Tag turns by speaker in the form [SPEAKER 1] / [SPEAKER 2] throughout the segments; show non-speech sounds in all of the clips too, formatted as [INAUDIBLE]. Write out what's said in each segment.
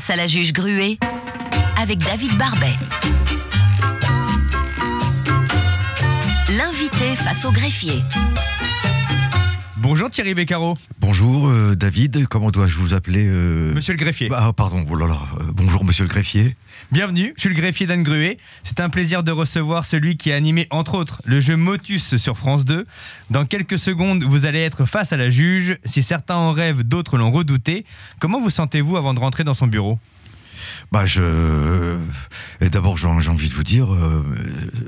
[SPEAKER 1] face à la juge Gruet avec David Barbet. L'invité face au greffier. Bonjour Thierry Beccaro. Bonjour
[SPEAKER 2] euh, David, comment dois-je vous appeler euh, Monsieur le greffier. Ah pardon, oh euh, bonjour monsieur le greffier.
[SPEAKER 1] Bienvenue, je suis le greffier d'Anne Gruet. C'est un plaisir de recevoir celui qui a animé entre autres le jeu Motus sur France 2. Dans quelques secondes, vous allez être face à la juge. Si certains en rêvent, d'autres l'ont redouté. Comment vous sentez-vous avant de rentrer dans son bureau
[SPEAKER 2] bah je. D'abord, j'ai envie de vous dire,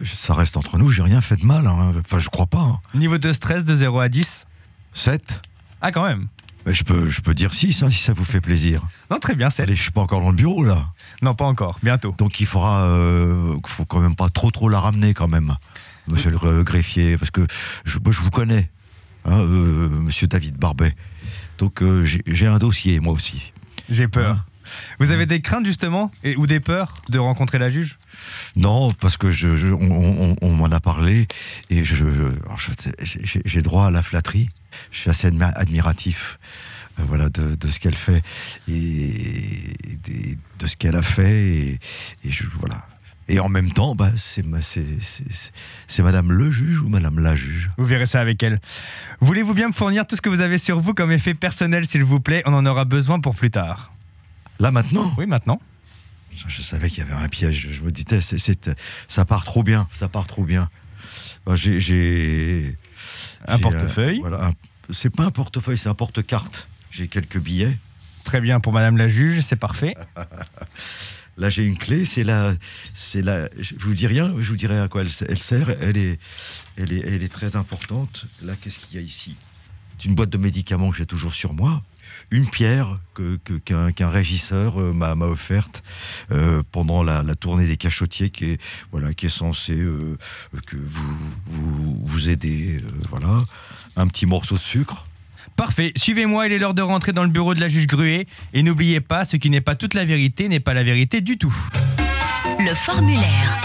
[SPEAKER 2] ça reste entre nous,
[SPEAKER 1] j'ai rien fait de mal. Hein.
[SPEAKER 2] Enfin, je crois pas. Hein.
[SPEAKER 1] Niveau de stress de 0 à 10 7 Ah, quand même
[SPEAKER 2] je, peux, je peux dire 6 hein, si ça vous fait plaisir. Non, très bien, 7. Allez, je suis pas encore dans le bureau là. Non, pas encore, bientôt. Donc il faudra. Euh, faut quand même pas trop trop la ramener quand même, monsieur le greffier, parce que je, moi, je vous connais, hein, euh, monsieur David Barbet. Donc euh, j'ai un dossier moi aussi.
[SPEAKER 1] J'ai peur. Hein vous avez mm. des craintes justement et, ou des peurs de rencontrer la juge
[SPEAKER 2] Non, parce que on, m'en a parlé et j'ai droit à la flatterie. Je suis assez admiratif euh, voilà, de, ce qu'elle fait et, de ce qu'elle a fait.
[SPEAKER 1] Et, voilà. et en même temps, bah, c'est Madame le juge ou Madame la juge. Vous verrez ça avec elle. Voulez-vous bien me fournir tout ce que vous avez sur vous comme effet personnel, s'il vous plaît On en aura besoin pour plus tard. Là maintenant Oui, maintenant.
[SPEAKER 2] Je, savais qu'il y avait un piège. Je me disais, ça part trop bien, ça part trop bien. Bah, j'ai
[SPEAKER 1] un euh, portefeuille.
[SPEAKER 2] voilà, c'est pas un portefeuille, c'est un porte-carte. J'ai quelques billets. Très bien pour Madame la juge, c'est parfait. [LAUGHS] Là, j'ai une clé, c'est la, c'est la. Je vous dis rien, je vous dirai à quoi elle, sert. Elle est, elle elle est très importante. Là, qu'est-ce qu'il y a ici C'est une boîte de médicaments que j'ai toujours sur moi une pierre qu'un que, régisseur euh, m'a offerte euh, pendant la, tournée des cachotiers qui est, voilà, qui est censée euh, que vous,
[SPEAKER 1] vous, vous aider. voilà, un petit morceau de sucre. Parfait, suivez-moi, il est l'heure de rentrer dans le bureau de la juge Gruet. Et n'oubliez pas, ce qui n'est pas toute la vérité n'est pas la vérité du tout. Le formulaire.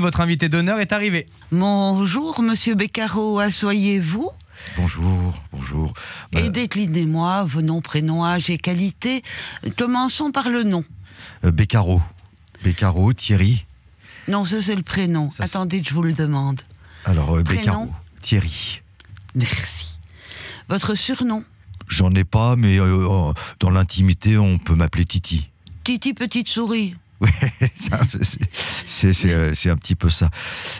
[SPEAKER 1] votre invité d'honneur est arrivé. Bonjour, monsieur Beccaro, asseyez-vous.
[SPEAKER 2] Bonjour, bonjour. Et
[SPEAKER 3] euh, déclinez-moi vos noms, prénoms, âges et qualité. Commençons par le nom.
[SPEAKER 2] Euh, Beccaro. Beccaro, Thierry.
[SPEAKER 3] Non, ça c'est le prénom. attendez Attendez, je vous le demande.
[SPEAKER 2] Alors, euh, Beccaro, Thierry. Merci.
[SPEAKER 3] Votre surnom
[SPEAKER 2] J'en ai pas, mais dans l'intimité, on peut m'appeler Titi.
[SPEAKER 3] Titi Petite Souris.
[SPEAKER 2] Oui, [LAUGHS] euh, c'est un petit peu ça.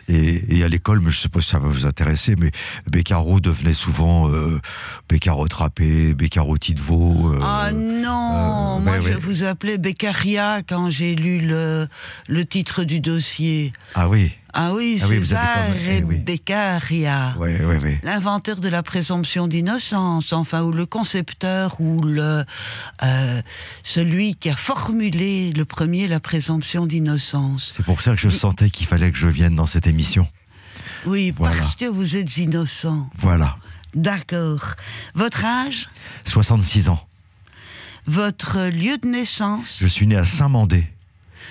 [SPEAKER 2] Et, à l'école, mais je suppose pas ça va vous intéresser, mais Beccaro devenait souvent euh, Beccaro Trappé, Beccaro Tidevaux. Euh, ah
[SPEAKER 3] non, moi je vous appelais Beccaria quand j'ai lu le titre du dossier. Ah oui. Ah oui, c'est ah César Rebecca L'inventeur de la présomption d'innocence, enfin, ou le concepteur, ou le, euh, celui qui a formulé le premier la présomption d'innocence. C'est
[SPEAKER 2] pour ça que je sentais qu'il fallait que je vienne dans cette émission.
[SPEAKER 3] Oui, parce que vous êtes innocent. Voilà. D'accord. Votre âge
[SPEAKER 2] 66 ans.
[SPEAKER 3] Votre lieu de naissance
[SPEAKER 2] Je suis né à Saint-Mandé.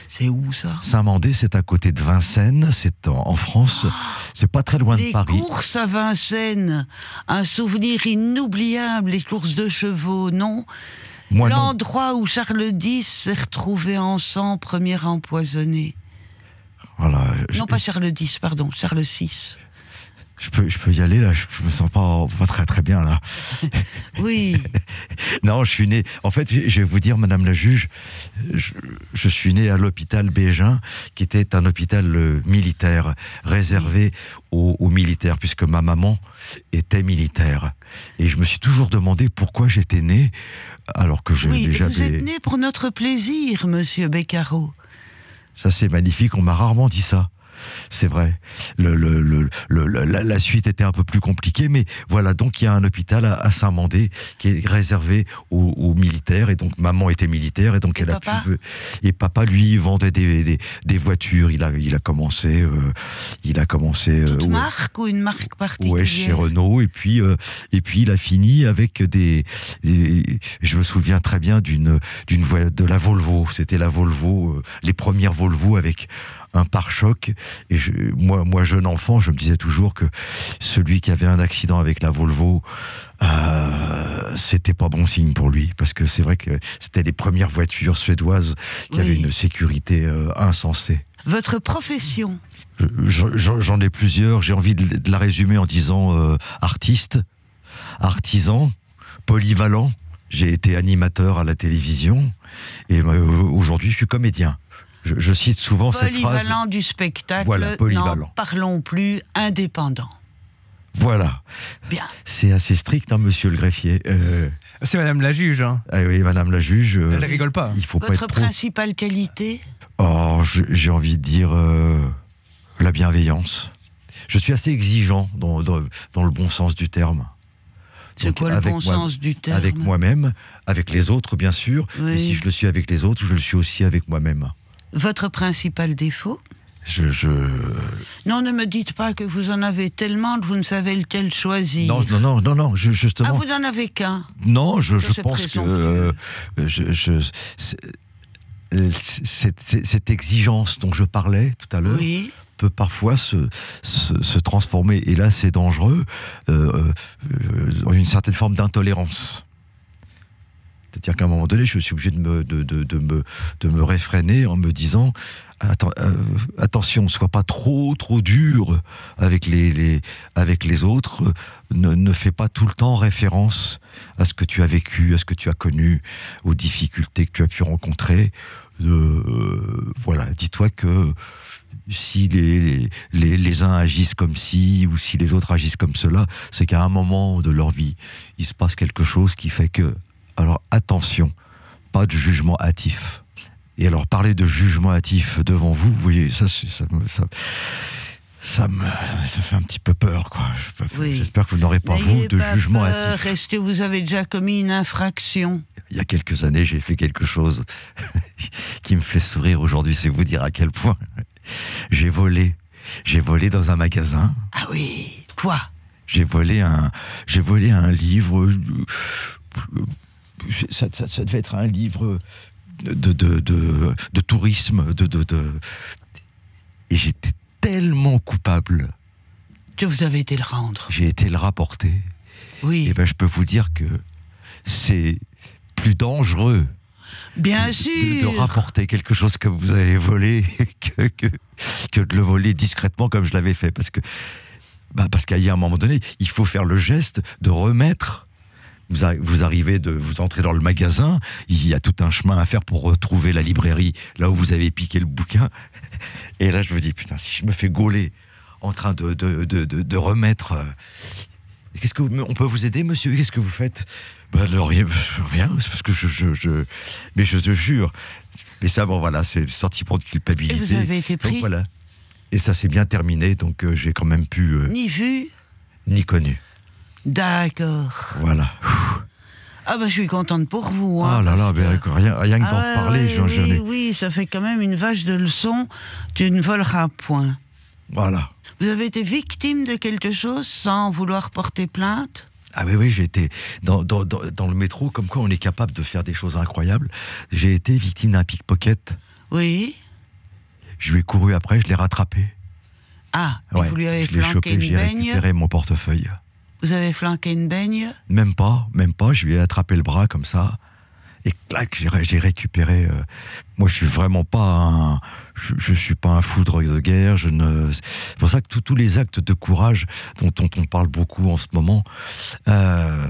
[SPEAKER 2] C'est où ça Saint-Mandé, c'est à côté de Vincennes, c'est en, France, c'est pas très loin de Paris. Les courses
[SPEAKER 3] à Vincennes, un souvenir inoubliable, les courses de chevaux, non L'endroit où Charles X s'est retrouvé en sang, premier empoisonné. Voilà, Non, pas Charles X, pardon, Charles
[SPEAKER 2] VI je peux, je peux y aller là, je, ne me sens pas, très très bien là. [LAUGHS] Oui. [LAUGHS] non, je suis né. En fait, je vais vous dire, Madame la juge, je, suis né à l'hôpital Bégin, qui était un hôpital euh, militaire réservé aux, militaires, puisque ma maman était militaire. Et je me suis toujours demandé pourquoi j'étais né, alors que je oui, déjà. Vous êtes né
[SPEAKER 3] pour notre plaisir, Monsieur Beccaro.
[SPEAKER 2] Ça c'est magnifique. On m'a rarement dit ça. C'est vrai. la, suite était un peu plus compliquée, mais voilà, donc il y a un hôpital à, Saint-Mandé qui est réservé aux, militaires, et donc maman était militaire, et donc elle a pu... Et papa, lui, vendait des, voitures. Il a, il a commencé... Euh, il a commencé... une euh, marque
[SPEAKER 3] ou une marque particulière Ouais, chez
[SPEAKER 2] Renault, et puis, euh, et puis il a fini avec des... je me souviens très bien d'une de la Volvo. C'était la Volvo, les premières Volvo avec un pare-choc. Et moi, moi, jeune enfant, je me disais toujours que celui qui avait un accident avec la Volvo, euh, c'était pas bon signe pour lui, parce que c'est vrai que c'était les premières voitures suédoises qui avaient une sécurité euh, insensée.
[SPEAKER 3] Votre profession
[SPEAKER 2] J'en ai plusieurs. J'ai envie de la résumer en disant euh, artiste, artisan, polyvalent. J'ai été animateur à la télévision et aujourd'hui je suis comédien je, cite souvent cette phrase. Polyvalent
[SPEAKER 3] du spectacle. Voilà, parlons plus indépendant.
[SPEAKER 2] Voilà. Bien. C'est assez strict, hein, monsieur le greffier. Euh, C'est madame la juge. Hein. Ah oui, madame la juge. Euh, Elle rigole pas. Il faut Votre pas être
[SPEAKER 3] principale qualité
[SPEAKER 2] Oh, j'ai envie de dire euh, la bienveillance. Je suis assez exigeant dans, dans, le bon sens du terme. C'est quoi le bon sens du terme Avec moi-même, avec les autres, bien sûr. Mais si je le suis avec les autres, je le suis aussi avec moi-même. Votre
[SPEAKER 3] principal défaut je, Non, ne me dites pas que vous en avez tellement que vous ne savez lequel choisir. Non,
[SPEAKER 2] non, non, non, non justement. Ah, vous
[SPEAKER 3] n'en avez qu'un
[SPEAKER 2] Non, je, pense que. Euh, cette, exigence dont je parlais tout à l'heure. peut parfois se, transformer, et là c'est dangereux, en euh, euh, une certaine forme d'intolérance. C'est-à-dire qu'à un moment donné, je suis obligé de me, de, de, me, de me réfréner en me disant Attention, ne euh, attention, sois pas trop trop dur avec les, avec les autres. Ne, ne, fais pas tout le temps référence à ce que tu as vécu, à ce que tu as connu, aux difficultés que tu as pu rencontrer. Euh, voilà, dis-toi que si les, les, les, uns agissent comme ci ou si les autres agissent comme cela, c'est qu'à un moment de leur vie, il se passe quelque chose qui fait que alors attention, pas de jugement hâtif. Et alors parler de jugement hâtif devant vous, vous voyez, ça, ça, me, ça, me, fait un petit peu peur, quoi. J'espère que vous n'aurez pas vous de jugement hâtif.
[SPEAKER 3] Est-ce que vous avez déjà commis une infraction
[SPEAKER 2] Il y a quelques années, j'ai fait quelque chose [LAUGHS] qui me fait sourire aujourd'hui, c'est vous dire à quel point j'ai volé. J'ai volé dans un magasin.
[SPEAKER 3] Ah oui, quoi
[SPEAKER 2] J'ai volé un, j'ai volé un livre euh, ça, devait être un livre de, de, de, tourisme, de, Et j'étais tellement coupable.
[SPEAKER 3] Que vous avez été le rendre.
[SPEAKER 2] J'ai été le rapporter. Oui. Et eh ben, je peux vous dire que c'est plus dangereux.
[SPEAKER 3] Bien de, sûr. De,
[SPEAKER 2] rapporter quelque chose que vous avez volé [LAUGHS] que, que, que de le voler discrètement comme je l'avais fait. Parce que, bah, parce qu'à un moment donné, il faut faire le geste de remettre vous, arrivez de vous entrez dans le magasin, il y a tout un chemin à faire pour retrouver la librairie là où vous avez piqué le bouquin. [LAUGHS] Et là, je vous dis putain, si je me fais gauler en train de, de, de, de, remettre. Euh, qu'est-ce que on peut vous aider, monsieur Qu'est-ce que vous faites ben, rien, rien, parce que je, je, je, mais je te jure. Mais ça, bon, voilà, c'est le sentiment de culpabilité. Et vous avez été pris. voilà. Et ça s'est bien terminé, donc euh, j'ai quand même pu. Euh, ni vu. Ni connu.
[SPEAKER 3] D'accord. Voilà. Ah bah je suis contente pour vous. Hein, ah là là, bien rien,
[SPEAKER 2] que d'en ah parler, j'en oui,
[SPEAKER 3] oui, ça fait quand même une vache de leçon. Tu ne voleras point. Voilà. Vous avez été victime de quelque chose sans vouloir porter plainte
[SPEAKER 2] ah oui, oui, j'ai été dans, le métro, comme quoi on est capable de faire des choses incroyables. J'ai été victime d'un pickpocket. Oui. Je lui ai couru après, je l'ai rattrapé.
[SPEAKER 3] Ah, vous lui avez je l'ai chopé, j'ai récupéré
[SPEAKER 2] mon portefeuille.
[SPEAKER 3] Vous avez flanqué une baigne
[SPEAKER 2] Même pas, même pas. Je lui ai attrapé le bras comme ça. Et clac, j'ai récupéré. Euh, moi, je suis vraiment pas un. Je, suis pas un fou de guerre. Je ne. C'est pour ça que tous les actes de courage dont, on parle beaucoup en ce moment euh,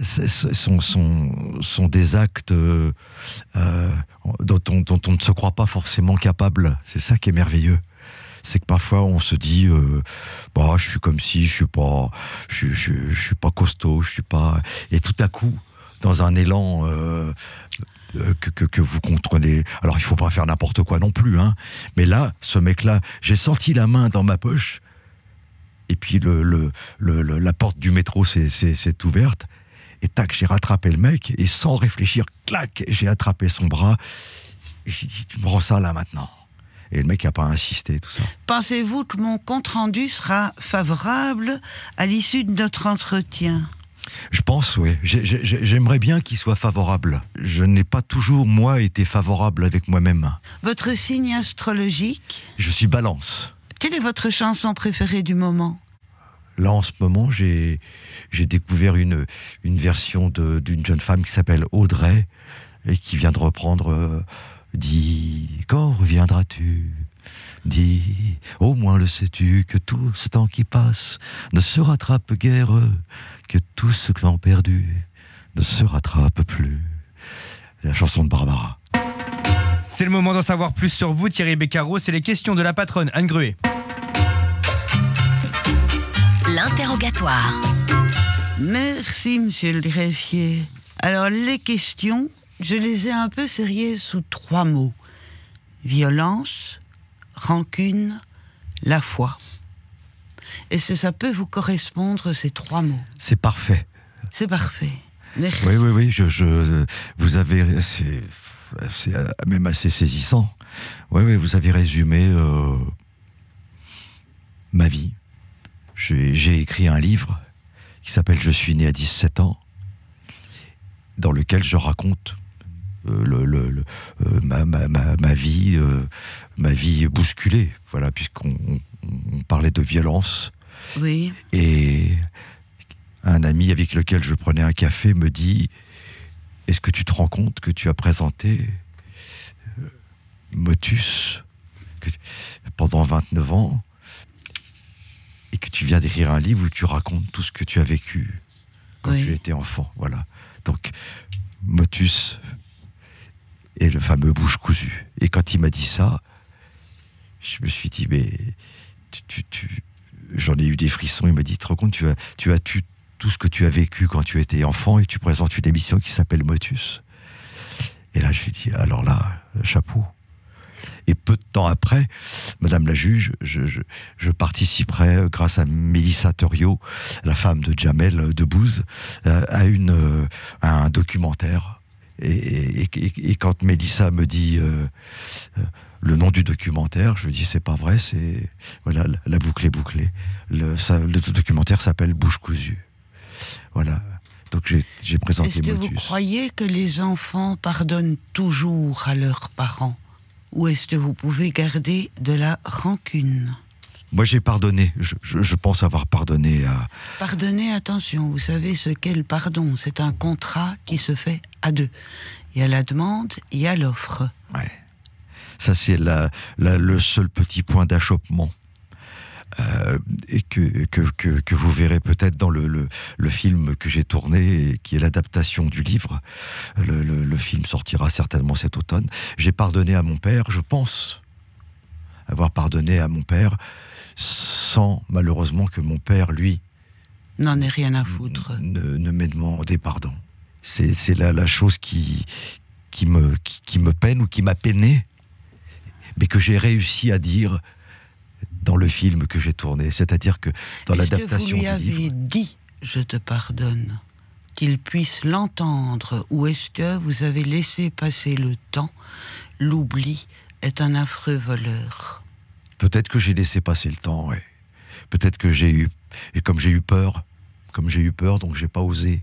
[SPEAKER 2] sont, sont, des actes euh, dont, dont on ne se croit pas forcément capable. C'est ça qui est merveilleux c'est que parfois on se dit, euh, bah, je suis comme si, je suis pas, je, suis pas costaud, je suis pas. Et tout à coup, dans un élan. Euh, euh, que, vous contrôlez. Alors, il faut pas faire n'importe quoi non plus, hein. Mais là, ce mec-là, j'ai senti la main dans ma poche, et puis le, la porte du métro s'est ouverte, et tac, j'ai rattrapé le mec, et sans réfléchir, clac, j'ai attrapé son bras, et j'ai dit, tu me rends ça là maintenant. Et le mec n'a pas insisté, tout ça.
[SPEAKER 3] Pensez-vous que mon compte-rendu sera favorable à l'issue de notre entretien
[SPEAKER 2] je pense, oui. J'aimerais bien qu'il soit favorable. Je n'ai pas toujours, moi, été favorable avec moi-même. Votre signe astrologique Je suis balance.
[SPEAKER 3] Quelle est votre chanson préférée du moment
[SPEAKER 2] Là, en ce moment, j'ai découvert une, une version d'une jeune femme qui s'appelle Audrey et qui vient de reprendre... Euh, Dis, quand reviendras-tu Dis, au moins le sais-tu, que tout ce temps qui passe ne se rattrape guère, que tout ce temps perdu ne se rattrape plus. La chanson de
[SPEAKER 1] Barbara. C'est le moment d'en savoir plus sur vous, Thierry Beccaro. C'est les questions de la patronne, Anne Gruet. L'interrogatoire.
[SPEAKER 3] Merci, monsieur le greffier. Alors, les questions, je les ai un peu serrés sous trois mots violence, rancune, la foi. Est-ce que ça peut vous correspondre ces trois mots
[SPEAKER 2] C'est parfait.
[SPEAKER 3] C'est parfait.
[SPEAKER 2] Oui, oui, oui. Je, je vous avez. C'est euh, même assez saisissant. Oui, oui, vous avez résumé euh, ma vie. J'ai écrit un livre qui s'appelle Je suis né à 17 ans, dans lequel je raconte euh, le, euh, ma, ma, ma, vie, euh, ma bousculée. Voilà, puisqu'on parlait de violence. Et un ami avec lequel je prenais un café me dit Est-ce que tu te rends compte que tu as présenté Motus pendant 29 ans et que tu viens d'écrire un livre où tu racontes tout ce que tu as vécu quand tu étais enfant Voilà. Donc, Motus, et le fameux bouche cousue. Et quand il m'a dit ça, je me suis dit, mais j'en ai eu des frissons. Il m'a dit, te compte, tu as, tu tout ce que tu as vécu quand tu étais enfant et tu présentes une émission qui s'appelle Motus. Et là, je lui ai dit, alors là, chapeau. Et peu de temps après, Madame la juge, je, participerai, grâce à Mélissa thurio, la femme de Jamel euh, Debouze, euh, à, une, euh, à un documentaire et, quand Mélissa me dit euh, euh, le nom du documentaire, je lui dis c'est pas vrai, c'est voilà la boucle est bouclée. Le, documentaire s'appelle Bouche cousue. Voilà. Donc j'ai présenté. Est-ce que vous croyez
[SPEAKER 3] que les enfants pardonnent toujours à leurs parents, ou est-ce que vous pouvez garder de la rancune?
[SPEAKER 2] Moi, j'ai pardonné. Je, pense avoir pardonné à.
[SPEAKER 3] Pardonner, attention, vous savez ce qu'est le pardon. C'est un contrat qui se fait à deux. Il y a la demande, il y a l'offre.
[SPEAKER 2] Ouais. Ça, c'est le seul petit point d'achoppement. Euh, et que, que, vous verrez peut-être dans le, film que j'ai tourné, qui est l'adaptation du livre. Le, le, film sortira certainement cet automne. J'ai pardonné à mon père, je pense avoir pardonné à mon père sans malheureusement que mon père, lui, n'en ait rien à foutre, ne, me m'ait demandé pardon. C'est la, la chose qui, qui, me, qui, me peine ou qui m'a peiné, mais que j'ai réussi à dire dans le film que j'ai tourné. C'est-à-dire que dans l'adaptation du livre... Est-ce que vous lui avez
[SPEAKER 3] dit « Je te pardonne » qu'il puisse l'entendre ou est-ce que vous avez laissé passer le temps L'oubli est un affreux voleur.
[SPEAKER 2] Peut-être que j'ai laissé passer le temps, ouais. Peut-être que j'ai eu, et comme j'ai eu peur, comme j'ai eu peur, donc j'ai pas osé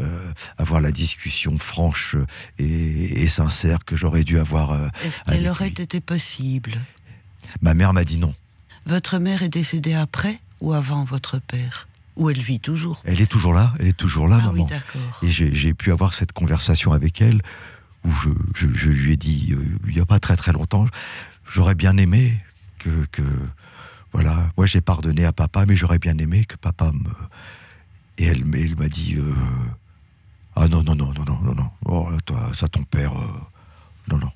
[SPEAKER 2] euh, avoir la discussion franche et, sincère que j'aurais dû avoir. elle euh, Est-ce qu'elle aurait
[SPEAKER 3] été possible
[SPEAKER 2] Ma mère m'a dit non.
[SPEAKER 3] Votre mère est décédée après ou avant votre père où elle vit toujours.
[SPEAKER 2] Elle est toujours là, elle est toujours là, ah maman. d'accord. et j'ai pu avoir cette conversation avec elle où je, lui ai dit, euh, il n'y a pas très très longtemps, j'aurais bien aimé, que, voilà, moi j'ai pardonné à papa, mais j'aurais bien aimé que papa me. Et elle, m'a dit euh, Ah non, non, non, non, non, non, non, oh, toi, ça ton père, euh, non, non.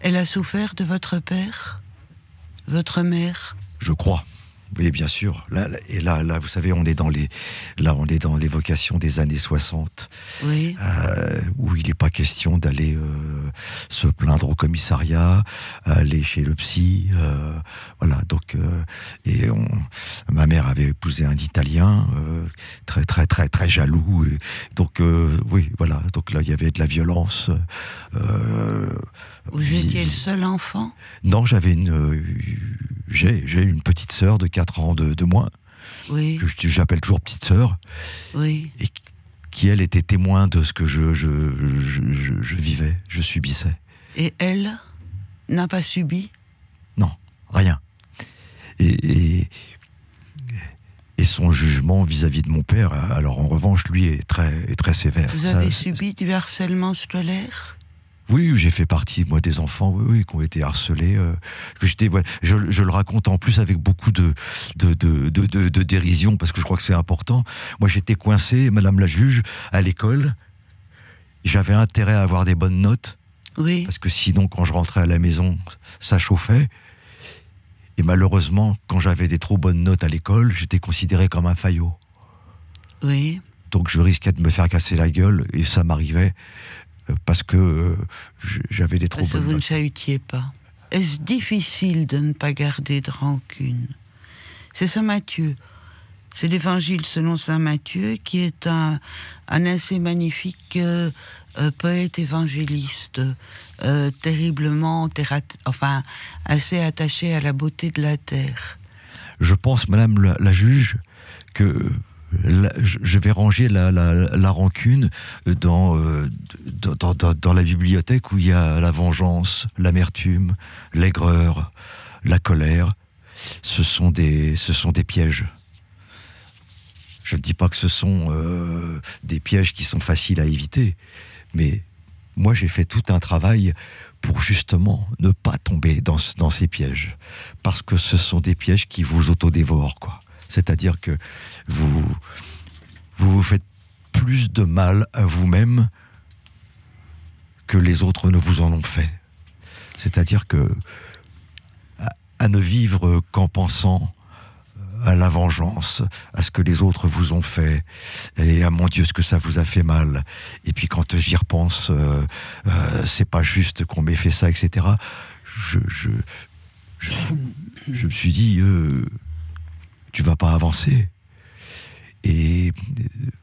[SPEAKER 2] Elle a
[SPEAKER 3] souffert de votre père Votre mère
[SPEAKER 2] Je crois. Oui, bien sûr. Là, et là, là, vous savez, on est dans les, là, on est dans l'évocation des années 60, oui. Euh, où il n'est pas question d'aller euh, se plaindre au commissariat, aller chez le psy, euh, voilà. Donc, et on, ma mère avait épousé un Italien, très, très, très, très jaloux. donc, oui, voilà. Donc là, il y avait de la violence. Vous étiez
[SPEAKER 3] le seul enfant
[SPEAKER 2] Non, j'avais une. Euh, j'ai une petite sœur de 4 ans de, de moins. Que j'appelle toujours petite sœur. Et qui, elle, était témoin de ce que je, je, vivais, je subissais.
[SPEAKER 3] Et elle n'a pas subi
[SPEAKER 2] Non, rien. Et, et, son jugement vis-à-vis de mon père, alors en revanche, lui, est très, très sévère. Vous avez
[SPEAKER 3] subi du harcèlement scolaire
[SPEAKER 2] oui, j'ai fait partie, moi, des enfants oui, oui, qui ont été harcelés. Euh, que je, le raconte en plus avec beaucoup de, de, dérision, parce que je crois que c'est important. Moi, j'étais coincé, Madame la juge, à l'école. J'avais intérêt à avoir des bonnes notes. Oui. Parce que sinon, quand je rentrais à la maison, ça chauffait. Et malheureusement, quand j'avais des trop bonnes notes à l'école, j'étais considéré comme un faillot. Oui. Donc je risquais de me faire casser la gueule, et ça m'arrivait parce que euh, j'avais des troubles. Parce que vous ne
[SPEAKER 3] chahutiez pas. Est-ce difficile de ne pas garder de rancune C'est Saint Matthieu. C'est l'évangile selon Saint Matthieu qui est un, un assez magnifique euh, euh, poète évangéliste, terriblement, enfin, assez attaché à la beauté de la
[SPEAKER 2] terre. Je pense, Madame la juge, que je vais ranger la, rancune euh, dans, dans, la bibliothèque où il y a la vengeance, l'amertume, l'aigreur, la colère. Ce sont des, ce sont des pièges. Je ne dis pas que ce sont euh, des pièges qui sont faciles à éviter, mais moi j'ai fait tout un travail pour justement ne pas tomber dans, dans ces pièges, parce que ce sont des pièges qui vous autodévorent, quoi. C'est-à-dire que vous, vous faites plus de mal à vous-même que les autres ne vous en ont fait. C'est-à-dire que à, ne vivre qu'en pensant euh, à la vengeance, à ce que les autres vous ont fait, et à mon Dieu ce que ça vous a fait mal. Et puis quand j'y repense, euh, euh, c'est pas juste qu'on m'ait fait ça, etc. Je, je, me suis dit, tu vas pas avancer. Et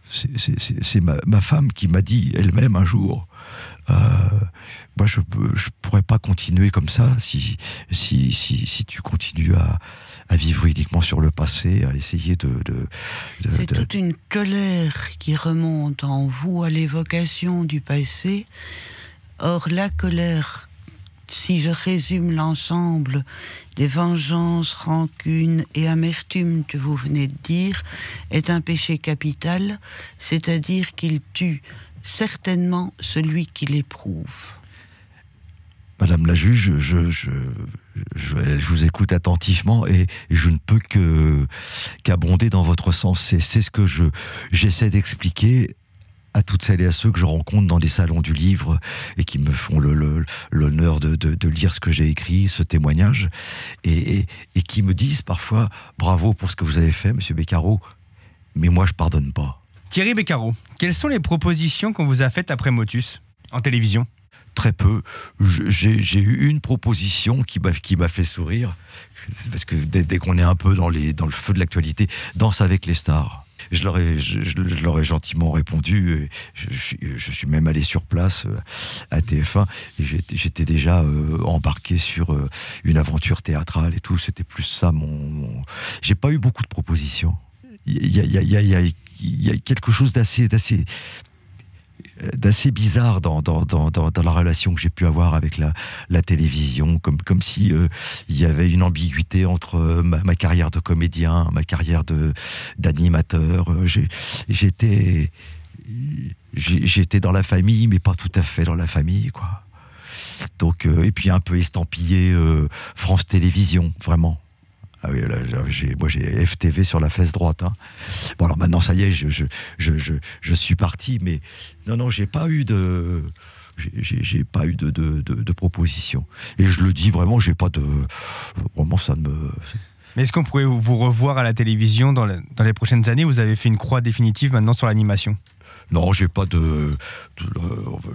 [SPEAKER 2] c'est ma, femme qui m'a dit elle-même un jour, euh, moi je je pourrais pas continuer comme ça si, si, si, si tu continues à, à, vivre uniquement sur le passé, à essayer de... de, c'est toute
[SPEAKER 3] une colère qui remonte en vous à l'évocation du passé. Or la colère si je résume l'ensemble des vengeances, rancunes et amertumes que vous venez de dire, est un péché capital, c'est-à-dire qu'il tue certainement celui qui l'éprouve.
[SPEAKER 2] Madame la juge, je, je, vous écoute attentivement et, je ne peux qu'abonder dans votre sens. C'est ce que je j'essaie d'expliquer à toutes celles et à ceux que je rencontre dans les salons du livre et qui me font l'honneur de, lire ce que j'ai écrit, ce témoignage, et, qui me disent parfois bravo pour ce que vous avez fait, monsieur Beccaro, mais moi je pardonne pas.
[SPEAKER 1] Thierry Beccaro, quelles sont les propositions qu'on vous a faites après Motus en télévision Très peu. J'ai eu une
[SPEAKER 2] proposition qui m'a fait sourire, parce que dès, qu'on est un peu dans le feu de l'actualité, Danse avec les stars je leur ai, je, gentiment répondu. Je, je, suis même allé sur place euh, à TF1 j'étais déjà euh, embarqué sur euh, une aventure théâtrale et tout. C'était plus ça mon. J'ai pas eu beaucoup de propositions. Il y a, quelque chose d'assez, d'assez d'assez bizarre dans dans, la relation que j'ai pu avoir avec la, télévision, comme, comme si euh, il y avait une ambiguïté entre euh, ma, carrière de comédien, ma carrière d'animateur. Euh, j'étais j'étais dans la famille, mais pas tout à fait dans la famille, quoi. Donc et puis un peu estampillé France Télévisions, vraiment. Ah oui, là, moi j'ai FTV sur la fesse droite. Hein. Bon, alors maintenant, ça y est, je, suis parti, mais non, non, j'ai pas eu de. J'ai pas eu de, de, proposition. Et je le dis vraiment, j'ai pas de. Vraiment, ça ne me.
[SPEAKER 1] Mais est-ce qu'on pourrait vous revoir à la télévision dans les prochaines années Vous avez fait une croix définitive maintenant sur l'animation
[SPEAKER 2] non, j'ai pas de, euh,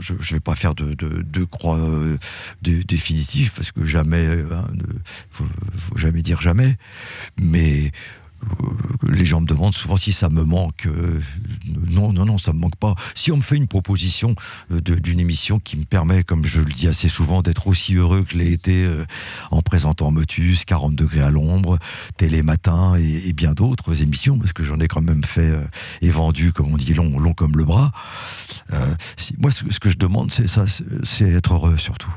[SPEAKER 2] je, ne vais pas faire de, de, croix euh, de, définitive parce que jamais, euh, hein, faut, jamais dire jamais. Mais euh, les gens me demandent souvent si ça me manque. Euh, non, non, non, ça me manque pas. Si on me fait une proposition euh, d'une émission qui me permet, comme je le dis assez souvent, d'être aussi heureux que l'ai été en présentant Motus, 40 degrés à l'ombre, Télématin et, et bien d'autres émissions, parce que j'en ai quand même fait et vendu, comme on dit, long, comme le bras. moi, ce, que je demande, c'est ça, c'est être heureux surtout.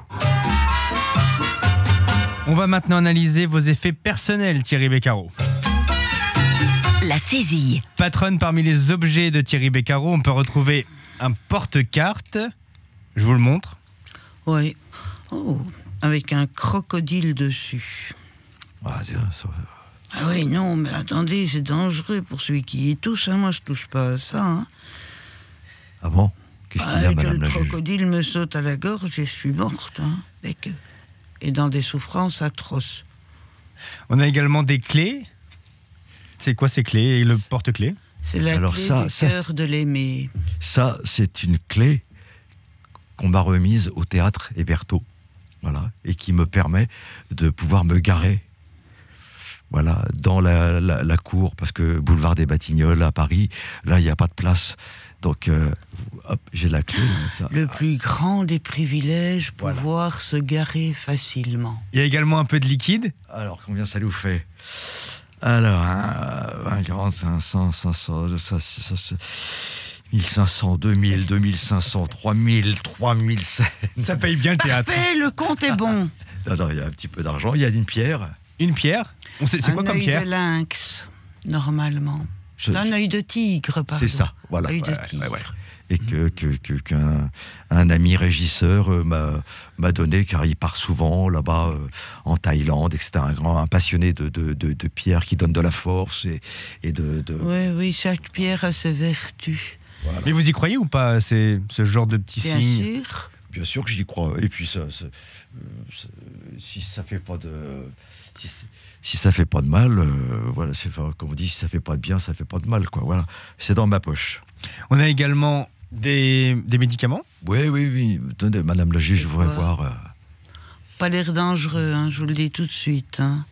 [SPEAKER 1] On va maintenant analyser vos effets personnels, Thierry Beccaro la saisie. Patronne parmi les objets de Thierry Beccaro, on peut retrouver un porte-carte. Je vous le montre.
[SPEAKER 3] Oui. Oh, avec un crocodile dessus. Ah, ah oui, non, mais attendez, c'est dangereux pour celui qui y touche. Hein. Moi, je touche pas à ça. Hein. Ah bon Qu'est-ce qu'il y a, ah, Le crocodile me saute à la gorge et je suis morte. avec... Hein, et dans des souffrances atroces.
[SPEAKER 1] On a également des clés c'est quoi ces clés et le porte clé C'est la Alors clé du cœur
[SPEAKER 3] de l'aimer.
[SPEAKER 1] Ça, c'est une
[SPEAKER 2] clé qu'on m'a remise au théâtre Héberto. Voilà, et qui me permet de pouvoir me garer voilà, dans la, cour, parce que boulevard des Batignolles à Paris, là, il n'y a pas de place. Donc, euh, hop, j'ai la clé.
[SPEAKER 3] Le plus grand des privilèges, pouvoir se garer facilement.
[SPEAKER 2] Il y a également un peu de liquide. Alors, combien ça nous fait alors, hein, 40, 500, 500, 1500, 2000, 2500, 3000, 3000. Ça paye bien le théâtre. Parfait,
[SPEAKER 3] le compte est bon.
[SPEAKER 2] [LAUGHS] non, non, il y a un petit peu d'argent. Il y a une pierre. Une pierre C'est quoi comme pierre Un œil de
[SPEAKER 3] lynx, normalement. Je, un œil de tigre, pardon. C'est ça, voilà
[SPEAKER 2] et que qu'un un ami régisseur euh, m'a donné, car il part souvent là-bas euh, en Thaïlande, etc. Un grand, passionné de, de, qui donne de la force et,
[SPEAKER 1] et de,
[SPEAKER 3] Oui, oui, chaque pierre a ses vertus.
[SPEAKER 1] Mais vous y croyez ou pas, ce genre de petits Bien sûr bien sûr que j'y crois. Et puis ça,
[SPEAKER 2] si ça fait pas de si, ça fait pas de mal, euh, voilà, c'est comme on dit, si ça fait pas de bien, ça fait pas de mal, quoi. Voilà, c'est dans ma poche. On a également des, médicaments Oui, oui, oui. madame la juge, je voudrais voir. Euh,
[SPEAKER 3] pas l'air dangereux, hein, je vous le dis tout de suite. Hein.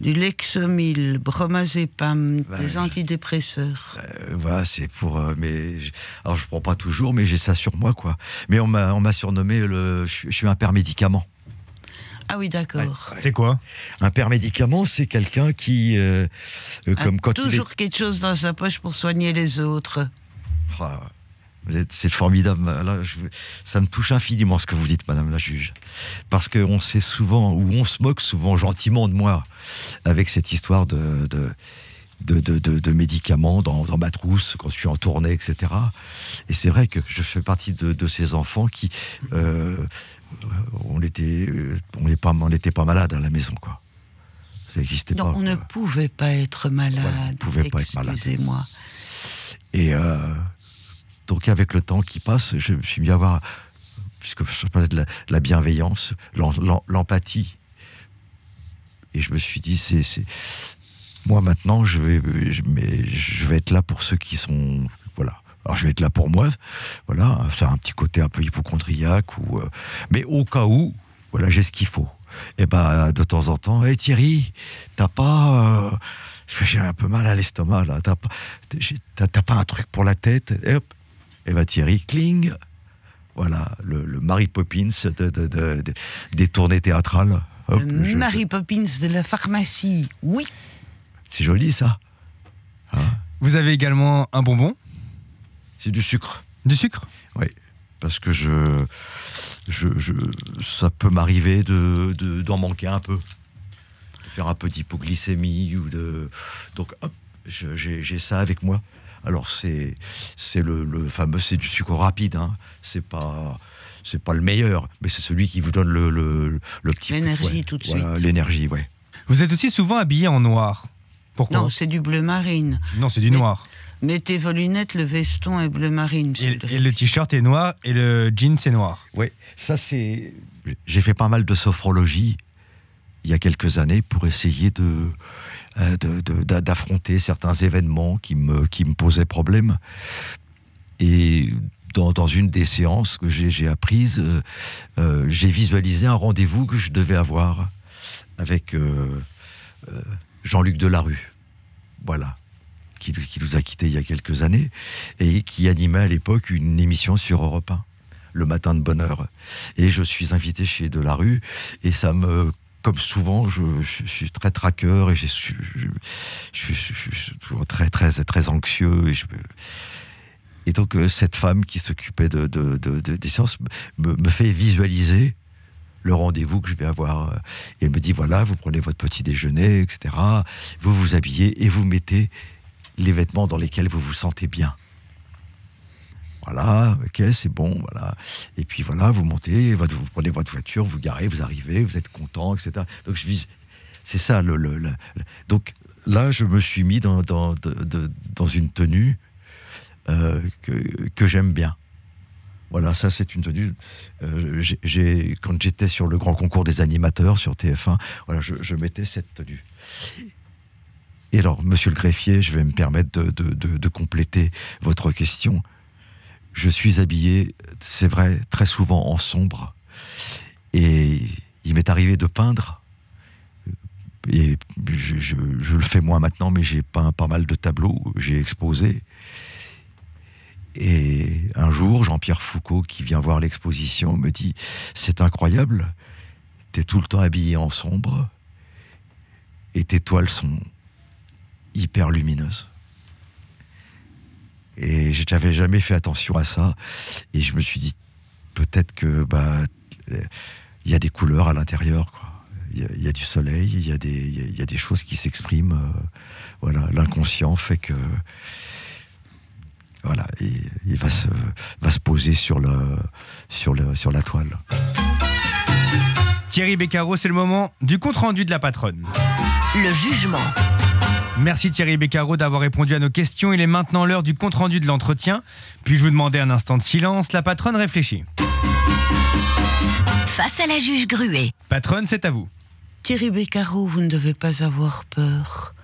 [SPEAKER 3] Du Lexomil, bromazépam, des antidépresseurs.
[SPEAKER 2] Euh, voilà, c'est pour. Euh, mais je... alors je prends pas toujours, mais j'ai ça sur moi, quoi. Mais on m'a surnommé le. Je suis un père médicament.
[SPEAKER 3] Ah oui, d'accord. C'est
[SPEAKER 2] quoi Un père médicament, c'est quelqu'un qui, comme a toujours
[SPEAKER 3] quelque chose dans sa poche pour soigner les autres.
[SPEAKER 2] Ah. C'est formidable. Là, ça me touche infiniment ce que vous dites, Madame la juge, parce qu'on sait souvent ou on se moque souvent gentiment de moi avec cette histoire de, de médicaments dans, ma trousse quand je suis en tournée, etc. Et c'est vrai que je fais partie de, ces enfants qui, euh, on on n'était pas, pas, malade à la maison, quoi. Ça n'existait pas. On ne
[SPEAKER 3] pouvait pas être malade.
[SPEAKER 2] On pouvait pas être malade. Excusez-moi. Et euh, donc avec le temps qui passe, je me suis mis à avoir, puisque je parlais de la, la bienveillance, l'empathie. Et je me suis dit, c'est moi maintenant, je vais, mais je vais être là pour ceux qui sont, voilà. Alors je vais être là pour moi, voilà. Ça a un petit côté un peu hypochondriaque, ou, euh, mais au cas où, voilà, j'ai ce qu'il faut. Et eh ben de temps en temps, hey, Thierry, t'as pas euh, j'ai un peu mal à l'estomac là. T'as pas, un truc pour la tête. hop, et Thierry Kling, voilà, le, le Mary Poppins des tournées
[SPEAKER 1] théâtrales. le Mary
[SPEAKER 3] Poppins de la pharmacie, oui.
[SPEAKER 1] C'est joli ça. Hein Vous avez également un bonbon C'est du sucre. Du sucre
[SPEAKER 2] Oui, parce que je, je, ça peut m'arriver d'en manquer un peu. De faire un peu d'hypoglycémie ou de... Donc hop, j'ai ça avec moi. Alors c'est c'est le, fameux, c'est du sucre rapide. Hein. C'est pas c'est pas le meilleur, mais c'est celui qui vous donne le, le, petit l'énergie tout de suite. l'énergie, ouais.
[SPEAKER 1] Vous êtes aussi souvent habillé en noir. Pourquoi Non, c'est du
[SPEAKER 3] bleu marine. Non, c'est du noir. Mettez vos lunettes, le veston est bleu marine.
[SPEAKER 1] et le t-shirt est noir et le jean c'est noir. Oui, ça c'est. J'ai fait pas mal de
[SPEAKER 2] sophrologie il y a quelques années pour essayer de euh, d'affronter certains événements qui me, qui me posaient problème. Et dans, dans, une des séances que j'ai apprises, euh, euh, j'ai visualisé un rendez-vous que je devais avoir avec Jean-Luc Delarue, voilà, qui, qui, nous a quittés il y a quelques années et qui animait à l'époque une émission sur Europe 1 le matin de bonheur. Et je suis invité chez Delarue et ça me comme souvent, je, suis très traqueur et je, suis toujours très, très, très anxieux. Et, et donc, euh, cette femme qui s'occupait de, des séances me, me fait visualiser le rendez-vous que je vais avoir. Euh, et elle me dit voilà, vous prenez votre petit déjeuner, etc. Vous vous habillez et vous mettez les vêtements dans lesquels vous vous sentez bien voilà, ok, c'est bon, voilà. Et puis voilà, vous montez, vous prenez votre voiture, vous garez, vous arrivez, vous êtes content, etc. Donc je vis, c'est ça le, le, Donc là, je me suis mis dans, dans, de, dans une tenue euh, que, que j'aime bien. Voilà, ça c'est une tenue. Euh, j'ai, quand j'étais sur le grand concours des animateurs sur TF1, voilà, je, mettais cette tenue. Et alors, monsieur le greffier, je vais me permettre de, de compléter votre question je suis habillé, c'est vrai, très souvent en sombre. Et il m'est arrivé de peindre. Et je, le fais moi maintenant, mais j'ai peint pas mal de tableaux, j'ai exposé. Et un jour, Jean-Pierre Foucault, qui vient voir l'exposition, me dit C'est incroyable, t'es tout le temps habillé en sombre et tes toiles sont hyper lumineuses. Et n'avais jamais fait attention à ça. Et je me suis dit, peut-être que, bah, euh, il y a des couleurs à l'intérieur, Il y, a du soleil, il y, il y, a des choses qui s'expriment. Euh, voilà, l'inconscient fait que voilà, il, il va, se, va, se, poser sur, le, sur, le, sur la toile.
[SPEAKER 1] Thierry Beccaro, c'est le moment du compte-rendu de la patronne. Le jugement. Merci Thierry Beccaro d'avoir répondu à nos questions. Il est maintenant l'heure du compte-rendu de l'entretien. Puis je vous demander un instant de silence. La patronne réfléchit. Face à la juge Gruet. Patronne, c'est à vous.
[SPEAKER 3] Thierry Beccaro, vous ne devez pas avoir peur.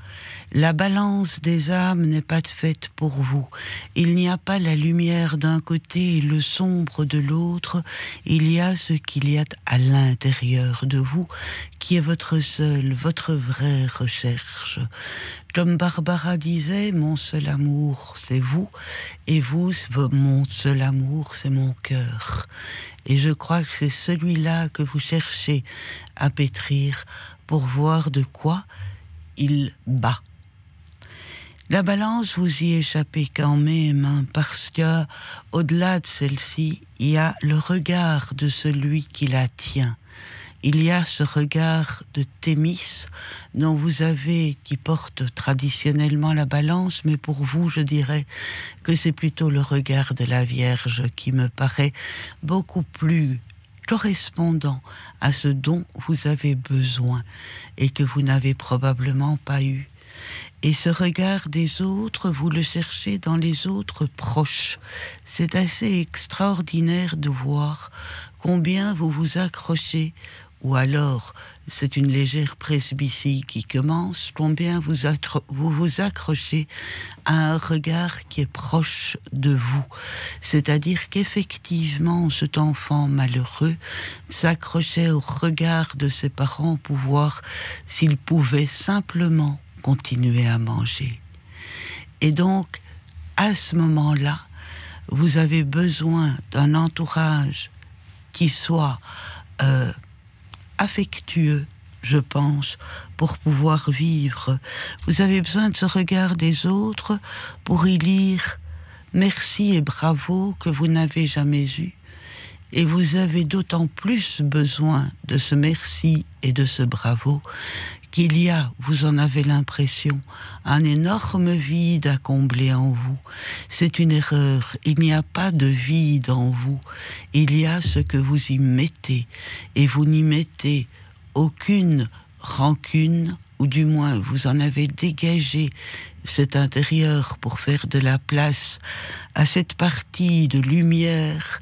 [SPEAKER 1] La balance
[SPEAKER 3] des âmes n'est pas faite pour vous. Il n'y a pas la lumière d'un côté et le sombre de l'autre. Il y a ce qu'il y a à l'intérieur de vous, qui est votre seule, votre vraie recherche. Comme Barbara disait, mon seul amour, c'est vous, et vous, mon seul amour, c'est mon cœur. Et je crois que c'est celui-là que vous cherchez à pétrir pour voir de quoi il bat. La balance, vous y échappez quand même, hein, parce que au-delà de celle-ci, il y a le regard de celui qui la tient. Il y a ce regard de Thémis dont vous avez, qui porte traditionnellement la balance, mais pour vous, je dirais que c'est plutôt le regard de la Vierge qui me paraît beaucoup plus correspondant à ce dont vous avez besoin et que vous n'avez probablement pas eu et ce regard des autres, vous le cherchez dans les autres proches. C'est assez extraordinaire de voir combien vous vous accrochez, ou alors c'est une légère presbytie qui commence, combien vous, vous vous accrochez à un regard qui est proche de vous. C'est-à-dire qu'effectivement, cet enfant malheureux s'accrochait au regard de ses parents pour voir s'il pouvait simplement continuer à manger. Et donc, à ce moment-là, vous avez besoin d'un entourage qui soit euh, affectueux, je pense, pour pouvoir vivre. Vous avez besoin de ce regard des autres pour y lire merci et bravo que vous n'avez jamais eu. Et vous avez d'autant plus besoin de ce merci et de ce bravo il y a, vous en avez l'impression, un énorme vide à combler en vous. C'est une erreur. Il n'y a pas de vide en vous. Il y a ce que vous y mettez. Et vous n'y mettez aucune rancune, ou du moins vous en avez dégagé cet intérieur pour faire de la place à cette partie de lumière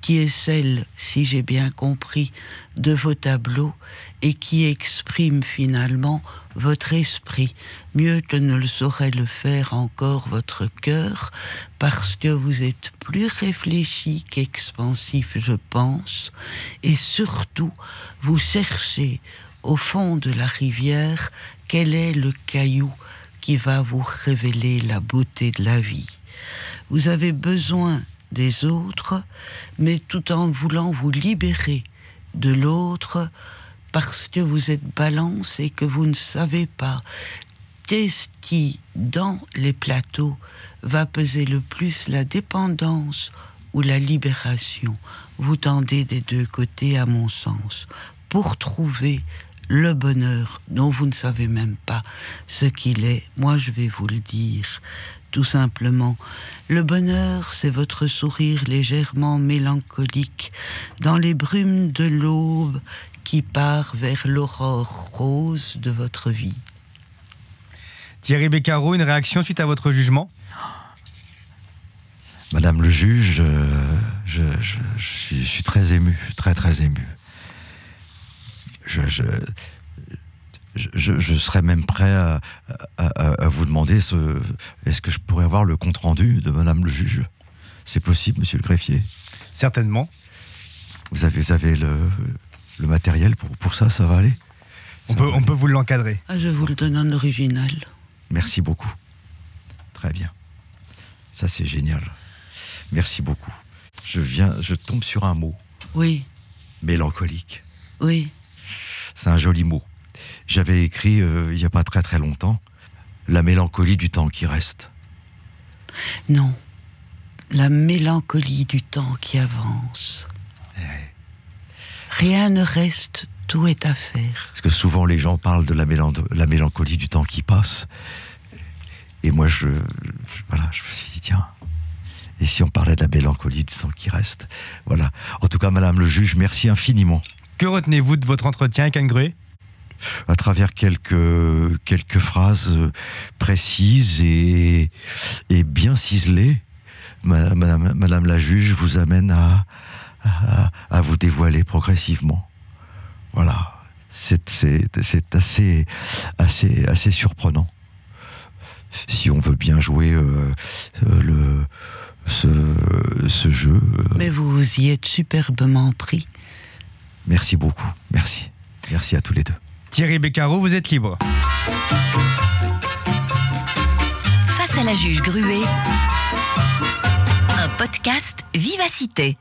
[SPEAKER 3] qui est celle, si j'ai bien compris, de vos tableaux et qui exprime finalement votre esprit, mieux que ne le saurait le faire encore votre cœur, parce que vous êtes plus réfléchi qu'expansif, je pense, et surtout, vous cherchez au fond de la rivière quel est le caillou qui va vous révéler la beauté de la vie. Vous avez besoin des autres, mais tout en voulant vous libérer de l'autre parce que vous êtes balance et que vous ne savez pas qu'est-ce qui, dans les plateaux, va peser le plus la dépendance ou la libération. Vous tendez des deux côtés, à mon sens, pour trouver le bonheur dont vous ne savez même pas ce qu'il est. Moi, je vais vous le dire tout simplement. Le bonheur, c'est votre sourire légèrement mélancolique dans les brumes de l'aube qui part
[SPEAKER 1] vers l'aurore rose de votre vie. Thierry Beccaro, une réaction suite à votre jugement
[SPEAKER 2] Madame le juge, euh, je, suis, suis, très ému, très très ému je, serais même prêt à, vous demander ce, est-ce que je pourrais avoir le compte rendu de Madame le juge C'est possible, Monsieur le greffier Certainement. Vous avez, le, matériel pour, pour ça, ça va aller on peut, on peut vous l'encadrer.
[SPEAKER 3] Ah, je vous le donne en original.
[SPEAKER 2] Merci beaucoup. Très bien. Ça, c'est génial. Merci beaucoup. Je viens, je tombe sur un mot. Oui. Mélancolique. Oui. C'est un joli mot j'avais écrit euh, il n'y a pas très très longtemps La mélancolie du temps qui reste.
[SPEAKER 3] Non, la mélancolie du temps qui avance. Eh Rien ne reste, tout est à faire.
[SPEAKER 2] Parce que souvent les gens parlent de la, mélancolie du temps qui passe. Et moi, je, voilà, je me suis dit, tiens, et si on parlait de la mélancolie du temps qui reste Voilà. En tout cas, Madame le juge, merci infiniment.
[SPEAKER 1] Que retenez-vous de votre entretien avec Anne
[SPEAKER 2] à travers quelques, quelques phrases euh, précises et, et bien ciselées, Madame, Madame, la juge vous amène à, à, vous dévoiler progressivement. Voilà, c'est assez, assez, assez surprenant. Si on veut bien jouer euh, euh, le, ce, ce jeu.
[SPEAKER 3] Mais vous y êtes superbement pris.
[SPEAKER 2] Merci beaucoup, merci.
[SPEAKER 1] Merci à tous les deux. Thierry Beccaro, vous êtes libre. Face à la juge Gruet, un podcast
[SPEAKER 3] Vivacité.